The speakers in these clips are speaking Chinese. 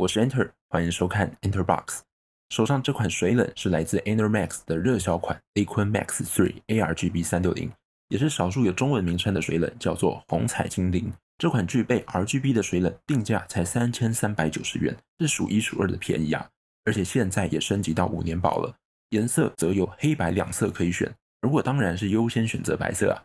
我是 Enter，欢迎收看 Enterbox。手上这款水冷是来自 Enter Max 的热销款 a q u i n Max Three A R G B 三六零，也是少数有中文名称的水冷，叫做“红彩精灵”。这款具备 R G B 的水冷，定价才三千三百九十元，是数一数二的便宜啊！而且现在也升级到五年保了。颜色则有黑白两色可以选，如果当然是优先选择白色啊。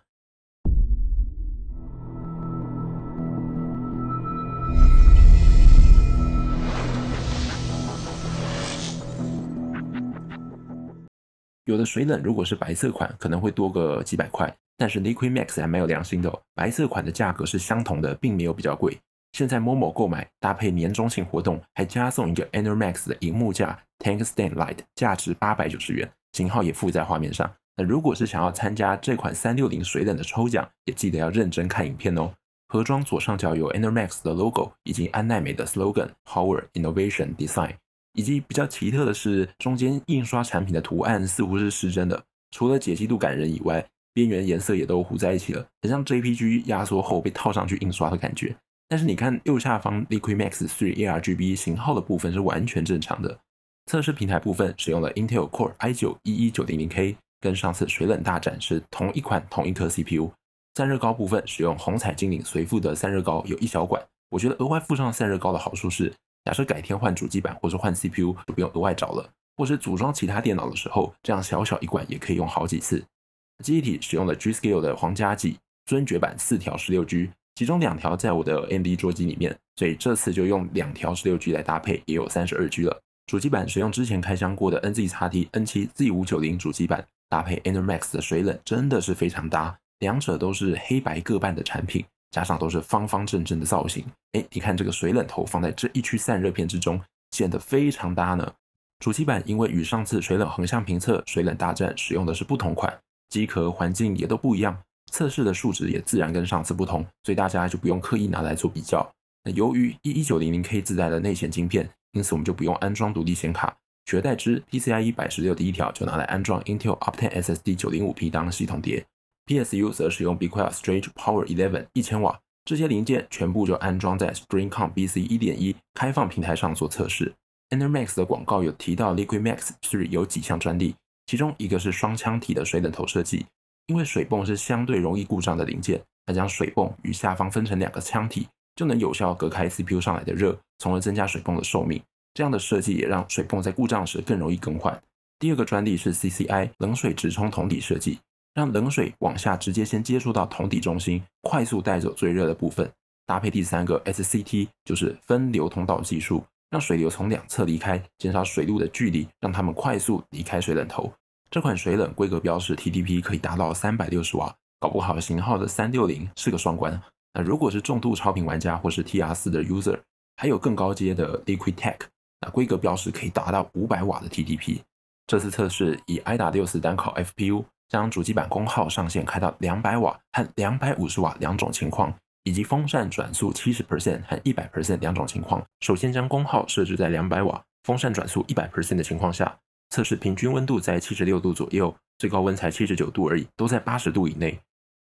有的水冷如果是白色款，可能会多个几百块，但是 Liquid Max 还蛮有良心的，哦，白色款的价格是相同的，并没有比较贵。现在 Momo 购买搭配年终庆活动，还加送一个 a n e r Max 的银幕架 Tank Stand Light，价值八百九十元，型号也附在画面上。那如果是想要参加这款三六零水冷的抽奖，也记得要认真看影片哦。盒装左上角有 a n e r Max 的 logo，以及安耐美的 slogan Power Innovation Design。以及比较奇特的是，中间印刷产品的图案似乎是失真的，除了解析度感人以外，边缘颜色也都糊在一起了，很像 JPG 压缩后被套上去印刷的感觉。但是你看右下方 Liquid Max 3 ARGB 型号的部分是完全正常的。测试平台部分使用了 Intel Core i9-11900K，跟上次水冷大展是同一款同一颗 CPU。散热膏部分使用虹彩精灵随附的散热膏有一小管，我觉得额外附上散热膏的好处是。假设改天换主机板或者换 CPU 就不用额外找了，或是组装其他电脑的时候，这样小小一罐也可以用好几次。记忆体使用了 G.SKILL 的皇家戟尊爵版四条十六 G，其中两条在我的 n d 桌机里面，所以这次就用两条十六 G 来搭配，也有三十二 G 了。主机板使用之前开箱过的 NZXT N7 Z590 主机板，搭配 i n e r m a x 的水冷真的是非常搭，两者都是黑白各半的产品。加上都是方方正正的造型，哎，你看这个水冷头放在这一区散热片之中，显得非常搭呢。主机板因为与上次水冷横向评测、水冷大战使用的是不同款，机壳环境也都不一样，测试的数值也自然跟上次不同，所以大家就不用刻意拿来做比较。那由于一一九零零 K 自带的内显芯片，因此我们就不用安装独立显卡，取而代之，PCIe 百十六第一条就拿来安装 Intel Optane SSD 九零五 P 当系统碟。PSU 则使用 Be Quiet s t r a n g e Power 11一千瓦，这些零件全部就安装在 Streamcom BC 一点一开放平台上做测试。e n e r m a x 的广告有提到 LiquidMax 3有几项专利，其中一个是双腔体的水冷头设计。因为水泵是相对容易故障的零件，它将水泵与下方分成两个腔体，就能有效隔开 CPU 上来的热，从而增加水泵的寿命。这样的设计也让水泵在故障时更容易更换。第二个专利是 CCI 冷水直冲桶底设计。让冷水往下直接先接触到桶底中心，快速带走最热的部分。搭配第三个 SCT，就是分流通道技术，让水流从两侧离开，减少水路的距离，让它们快速离开水冷头。这款水冷规格标示 TDP 可以达到三百六十瓦，搞不好型号的三六零是个双关。那如果是重度超频玩家或是 TR 四的 User，还有更高阶的 Liquid Tech，那规格标示可以达到五百瓦的 TDP。这次测试以 iW 四单烤 FPU。将主机板功耗上限开到两百瓦和两百五十瓦两种情况，以及风扇转速七十 percent 和一百 percent 两种情况。首先将功耗设置在两百瓦，风扇转速一百 percent 的情况下，测试平均温度在七十六度左右，最高温才七十九度而已，都在八十度以内。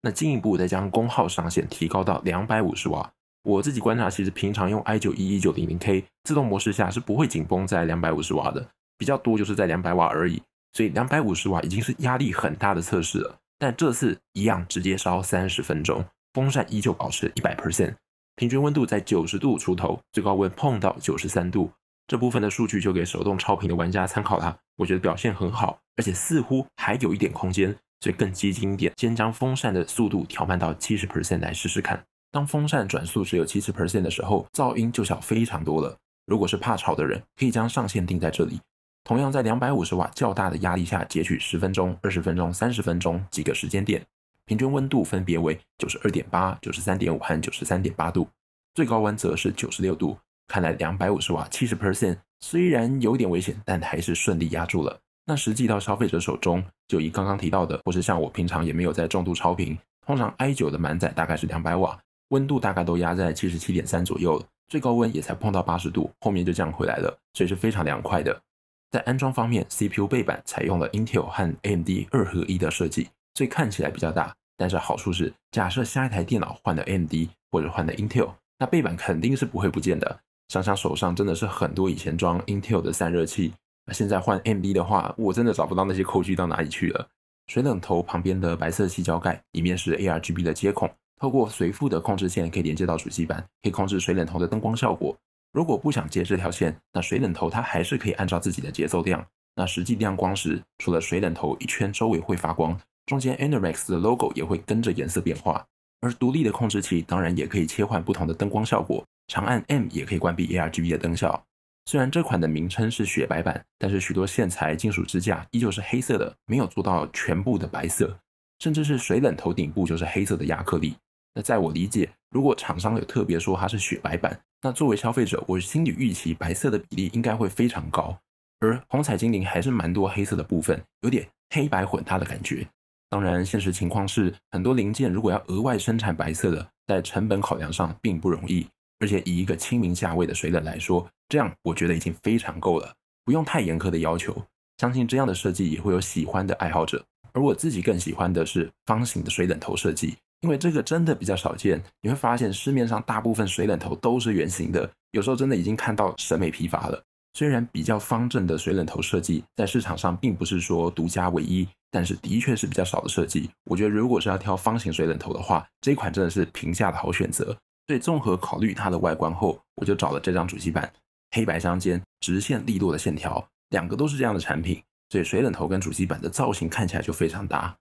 那进一步再将功耗上限提高到两百五十瓦，我自己观察，其实平常用 i 九一一九零零 K 自动模式下是不会紧绷在两百五十瓦的，比较多就是在两百瓦而已。所以两百五十瓦已经是压力很大的测试了，但这次一样直接烧三十分钟，风扇依旧保持一百 percent，平均温度在九十度出头，最高温碰到九十三度。这部分的数据就给手动超频的玩家参考啦，我觉得表现很好，而且似乎还有一点空间，所以更激进一点，先将风扇的速度调慢到七十 percent 来试试看。当风扇转速只有七十 percent 的时候，噪音就小非常多了。如果是怕吵的人，可以将上限定在这里。同样在两百五十瓦较大的压力下，截取十分钟、二十分钟、三十分钟几个时间点，平均温度分别为九十二点八、九十三点五和九十三点八度，最高温则是九十六度。看来两百五十瓦七十 percent 虽然有点危险，但还是顺利压住了。那实际到消费者手中，就以刚刚提到的，或是像我平常也没有在重度超频，通常 i 九的满载大概是两百瓦，温度大概都压在七十七点三左右最高温也才碰到八十度，后面就降回来了，所以是非常凉快的。在安装方面，CPU 背板采用了 Intel 和 AMD 二合一的设计，所以看起来比较大。但是好处是，假设下一台电脑换了 AMD 或者换了 Intel，那背板肯定是不会不见的。想想手上真的是很多以前装 Intel 的散热器，现在换 AMD 的话，我真的找不到那些扣具到哪里去了。水冷头旁边的白色细胶盖，里面是 a RGB 的接孔，透过随附的控制线可以连接到主机板，可以控制水冷头的灯光效果。如果不想接这条线，那水冷头它还是可以按照自己的节奏亮。那实际亮光时，除了水冷头一圈周围会发光，中间 Anorax 的 logo 也会跟着颜色变化。而独立的控制器当然也可以切换不同的灯光效果，长按 M 也可以关闭 a RGB 的灯效。虽然这款的名称是雪白版，但是许多线材、金属支架依旧是黑色的，没有做到全部的白色，甚至是水冷头顶部就是黑色的亚克力。那在我理解，如果厂商有特别说它是雪白版，那作为消费者，我心里预期白色的比例应该会非常高。而红彩精灵还是蛮多黑色的部分，有点黑白混搭的感觉。当然，现实情况是，很多零件如果要额外生产白色的，在成本考量上并不容易。而且以一个亲民价位的水冷来说，这样我觉得已经非常够了，不用太严苛的要求。相信这样的设计也会有喜欢的爱好者。而我自己更喜欢的是方形的水冷头设计。因为这个真的比较少见，你会发现市面上大部分水冷头都是圆形的，有时候真的已经看到审美疲乏了。虽然比较方正的水冷头设计在市场上并不是说独家唯一，但是的确是比较少的设计。我觉得如果是要挑方形水冷头的话，这款真的是平价的好选择。所以综合考虑它的外观后，我就找了这张主机板，黑白相间，直线利落的线条，两个都是这样的产品，所以水冷头跟主机板的造型看起来就非常搭。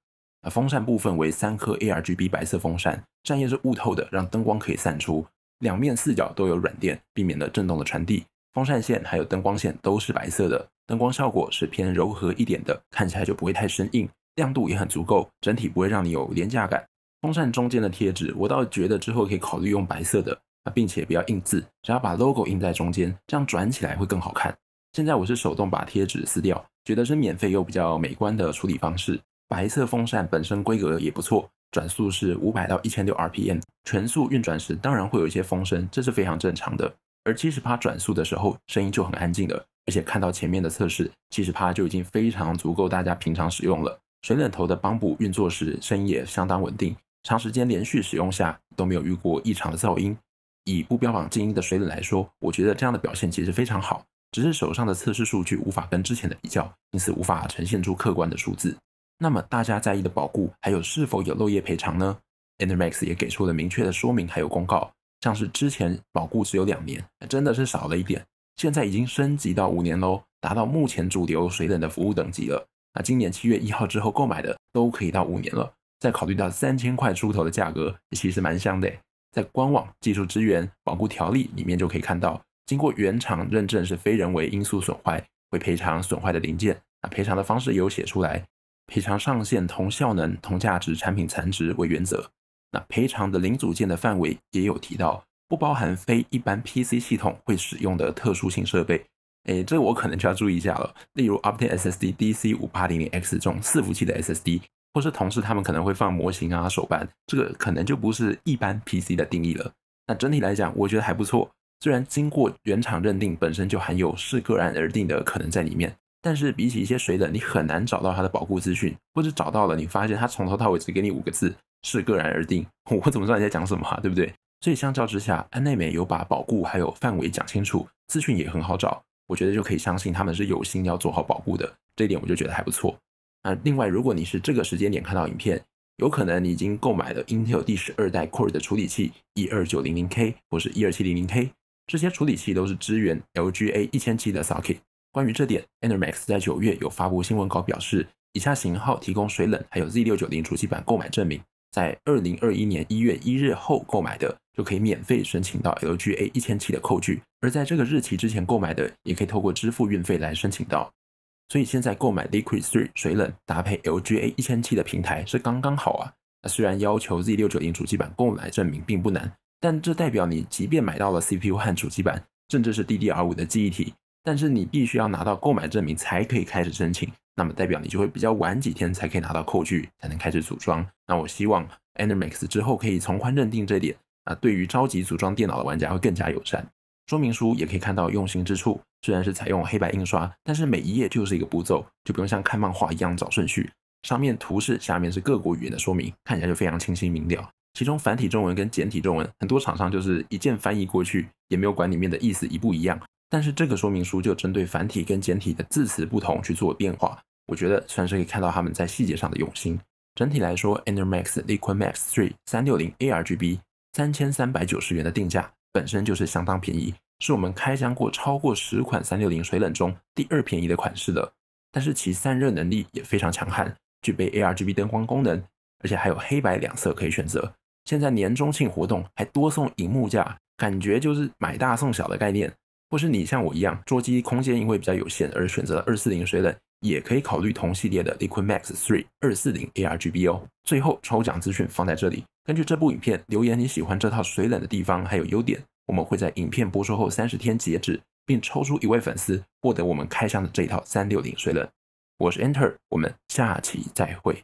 风扇部分为三颗 ARGB 白色风扇，扇叶是雾透的，让灯光可以散出。两面四角都有软垫，避免了震动的传递。风扇线还有灯光线都是白色的，灯光效果是偏柔和一点的，看起来就不会太生硬，亮度也很足够，整体不会让你有廉价感。风扇中间的贴纸，我倒觉得之后可以考虑用白色的啊，并且不要印字，只要把 logo 印在中间，这样转起来会更好看。现在我是手动把贴纸撕掉，觉得是免费又比较美观的处理方式。白色风扇本身规格也不错，转速是五百到一千六 RPM，全速运转时当然会有一些风声，这是非常正常的。而七十帕转速的时候，声音就很安静了，而且看到前面的测试，七十帕就已经非常足够大家平常使用了。水冷头的邦布运作时声音也相当稳定，长时间连续使用下都没有遇过异常的噪音。以不标榜静音的水冷来说，我觉得这样的表现其实非常好，只是手上的测试数据无法跟之前的比较，因此无法呈现出客观的数字。那么大家在意的保固还有是否有漏液赔偿呢？Intermax 也给出了明确的说明还有公告，像是之前保固只有两年，真的是少了一点，现在已经升级到五年喽，达到目前主流水冷的服务等级了。那今年七月一号之后购买的都可以到五年了。再考虑到三千块出头的价格，其实蛮香的。在官网技术支援保固条例里面就可以看到，经过原厂认证是非人为因素损坏会赔偿损坏的零件，啊赔偿的方式有写出来。赔偿上限同效能、同价值产品残值为原则。那赔偿的零组件的范围也有提到，不包含非一般 PC 系统会使用的特殊性设备。哎，这我可能就要注意一下了。例如 o p t a t e SSD DC 5800X 这种伺服器的 SSD，或是同事他们可能会放模型啊手办，这个可能就不是一般 PC 的定义了。那整体来讲，我觉得还不错。虽然经过原厂认定，本身就含有视个案而定的可能在里面。但是比起一些水冷，你很难找到它的保护资讯，或者找到了，你发现它从头到尾只给你五个字，是个人而定，我怎么知道你在讲什么，对不对？所以相较之下，安耐美有把保护还有范围讲清楚，资讯也很好找，我觉得就可以相信他们是有心要做好保护的，这一点我就觉得还不错。啊，另外如果你是这个时间点看到影片，有可能你已经购买了 Intel 第十二代 Core 的处理器，一二九零零 K 或是一二七零零 K，这些处理器都是支援 LGA 一千七的 socket。关于这点 a n r m e x 在九月有发布新闻稿表示，以下型号提供水冷，还有 Z 六九零主机板购买证明，在二零二一年一月一日后购买的就可以免费申请到 LGA 一千七的扣具，而在这个日期之前购买的，也可以透过支付运费来申请到。所以现在购买 Liquid Three 水冷搭配 LGA 一千七的平台是刚刚好啊。那虽然要求 Z 六九零主机板购买证明并不难，但这代表你即便买到了 CPU 和主机板，甚至是 DDR 五的记忆体。但是你必须要拿到购买证明才可以开始申请，那么代表你就会比较晚几天才可以拿到扣具，才能开始组装。那我希望 AniMax 之后可以从宽认定这点，啊，对于着急组装电脑的玩家会更加友善。说明书也可以看到用心之处，虽然是采用黑白印刷，但是每一页就是一个步骤，就不用像看漫画一样找顺序。上面图示，下面是各国语言的说明，看起来就非常清晰明了。其中繁体中文跟简体中文，很多厂商就是一键翻译过去，也没有管里面的意思一不一样。但是这个说明书就针对繁体跟简体的字词不同去做变化，我觉得算是可以看到他们在细节上的用心。整体来说 e n r m a x Liquid Max Three 三六零 A R G B 三千三百九十元的定价本身就是相当便宜，是我们开箱过超过十款三六零水冷中第二便宜的款式了。但是其散热能力也非常强悍，具备 A R G B 灯光功能，而且还有黑白两色可以选择。现在年终庆活动还多送银幕架，感觉就是买大送小的概念。或是你像我一样，桌机空间因为比较有限而选择了二四零水冷，也可以考虑同系列的 Liquid Max Three 二四零 A R G B 哦。最后抽奖资讯放在这里，根据这部影片留言你喜欢这套水冷的地方还有优点，我们会在影片播出后三十天截止，并抽出一位粉丝获得我们开箱的这一套三六零水冷。我是 Enter，我们下期再会。